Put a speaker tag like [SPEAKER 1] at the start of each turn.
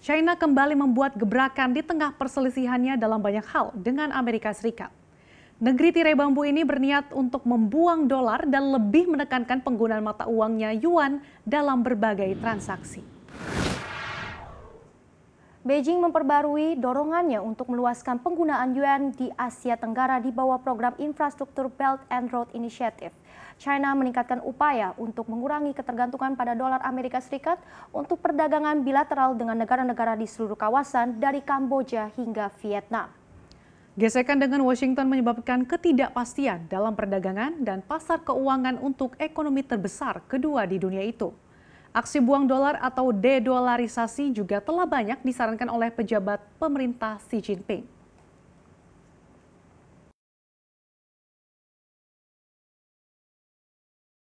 [SPEAKER 1] China kembali membuat gebrakan di tengah perselisihannya dalam banyak hal dengan Amerika Serikat. Negeri tirai bambu ini berniat untuk membuang dolar dan lebih menekankan penggunaan mata uangnya yuan dalam berbagai transaksi.
[SPEAKER 2] Beijing memperbarui dorongannya untuk meluaskan penggunaan yuan di Asia Tenggara di bawah program infrastruktur Belt and Road Initiative. China meningkatkan upaya untuk mengurangi ketergantungan pada dolar Amerika Serikat untuk perdagangan bilateral dengan negara-negara di seluruh kawasan dari Kamboja hingga Vietnam.
[SPEAKER 1] Gesekan dengan Washington menyebabkan ketidakpastian dalam perdagangan dan pasar keuangan untuk ekonomi terbesar kedua di dunia itu. Aksi buang dolar atau dedolarisasi juga telah banyak disarankan oleh pejabat pemerintah Xi Jinping.